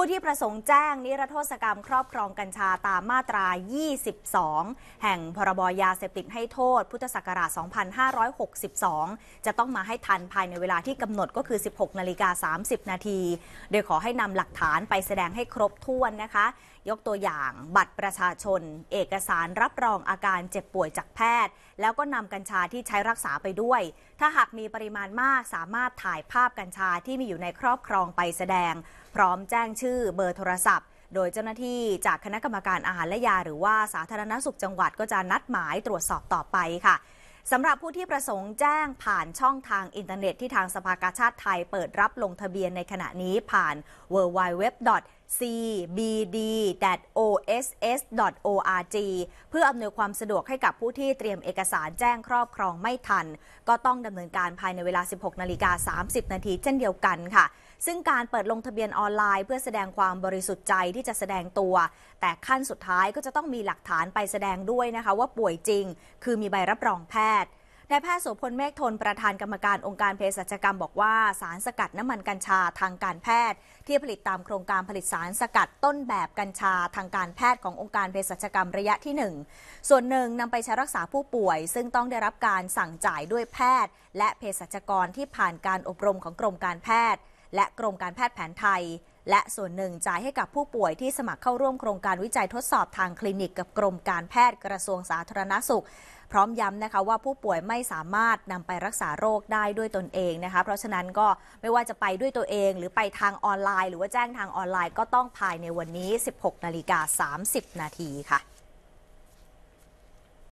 ผู้ที่ประสงค์แจ้ง นิรโทษกรรมครอบครองกัญชาตามมาตรา 22 แห่งพรบยาเสพติดให้โทษ พุทธศักราช 2562 จะต้องมาให้ทันภายในเวลาที่กำหนดก็คือ 16 นาฬิกา 30 นาที โดยขอให้นำหลักฐานไปแสดงให้ครบถ้วนนะคะ ยกตัวอย่างบัตรประชาชน เอกสารรับรองอาการเจ็บป่วยจากแพทย์ แล้วก็นำกัญชาที่ใช้รักษาไปด้วย ถ้าหากมีปริมาณมากสามารถถ่ายภาพกัญชาที่มีอยู่ในครอบครองไปแสดงพร้อมแจ้งชื่อื่อเบอร์โทรศัพท์ โดยเจ้าหน้าที่จากคณะกรรมการอาหารและยา หรือว่าสาธารณสุขจังหวัดก็จะนัดหมายตรวจสอบต่อไปค่ะสำหรับผู้ที่ประสงค์แจ้งผ่านช่องทางอินเทอร์เน็ตที่ทางสภากาชาติไทยเปิดรับลงทะเบียนในขณะนี้ผ่าน w w w cbd.oss.org เพื่ออำนวยความสะดวกให้กับผู้ที่เตรียมเอกสารแจ้งครอบครองไม่ทัน ก็ต้องดำเนินการภายในเวลา 16 นาฬิกา 30 นาทีเช่นเดียวกันค่ะ ซึ่งการเปิดลงทะเบียนออนไลน์เพื่อแสดงความบริสุทธิ์ใจที่จะแสดงตัว แต่ขั้นสุดท้ายก็จะต้องมีหลักฐานไปแสดงด้วยนะคะว่าป่วยจริง คือมีใบรับรองแพทย์นายแพทย์โสพลเมฆทนประธานกรรมการองค์การเภสัชกรรมบอกว่าสารสกัดน้ำมันกัญชาทางการแพทย์ ที่ผลิตตามโครงการผลิตสารสกัดต้นแบบกัญชาทางการแพทย์ขององค์การเภสัชกรรมระยะที่ 1 ส่วนหนึ่งนำไปใช้รักษาผู้ป่วยซึ่งต้องได้รับการสั่งจ่ายด้วยแพทย์ และเภสัชกรที่ผ่านการอบรมของกรมการแพทย์ และกรมการแพทย์แผนไทย และส่วนหนึ่งจ่ายให้กับผู้ป่วยที่สมัครเข้าร่วมโครงการวิจัยทดสอบทางคลินิกกับกรมการแพทย์กระทรวงสาธารณสุขพร้อมย้ำนะคะว่าผู้ป่วยไม่สามารถนำไปรักษาโรคได้ด้วยตนเองนะคะ เพราะฉะนั้นก็ไม่ว่าจะไปด้วยตัวเองหรือไปทางออนไลน์ หรือว่าแจ้งทางออนไลน์ก็ต้องภายในวันนี้ 16นาฬิกา30 นาทีค่ะ